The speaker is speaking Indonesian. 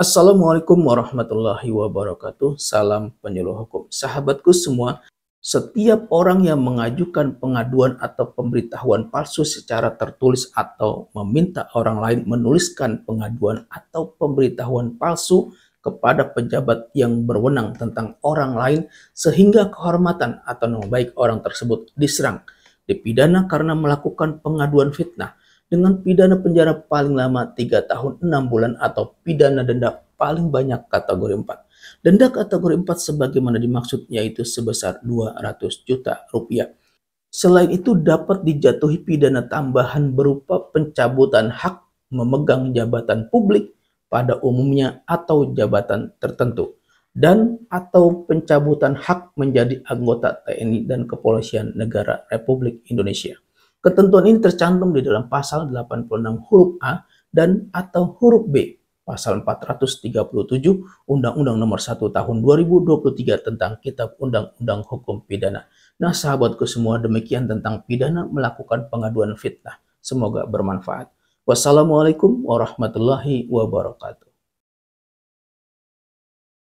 Assalamualaikum warahmatullahi wabarakatuh. Salam penyuluh hukum. Sahabatku semua, setiap orang yang mengajukan pengaduan atau pemberitahuan palsu secara tertulis atau meminta orang lain menuliskan pengaduan atau pemberitahuan palsu kepada pejabat yang berwenang tentang orang lain sehingga kehormatan atau nama baik orang tersebut diserang, dipidana karena melakukan pengaduan fitnah, dengan pidana penjara paling lama 3 tahun 6 bulan atau pidana denda paling banyak kategori 4. Denda kategori 4 sebagaimana dimaksud yaitu sebesar 200 juta rupiah. Selain itu dapat dijatuhi pidana tambahan berupa pencabutan hak memegang jabatan publik pada umumnya atau jabatan tertentu dan atau pencabutan hak menjadi anggota TNI dan Kepolisian Negara Republik Indonesia. Ketentuan ini tercantum di dalam pasal 86 huruf A dan atau huruf B pasal 437 Undang-Undang Nomor 1 Tahun 2023 tentang Kitab Undang-Undang Hukum Pidana. Nah, sahabatku semua, demikian tentang pidana melakukan pengaduan fitnah. Semoga bermanfaat. Wassalamualaikum warahmatullahi wabarakatuh.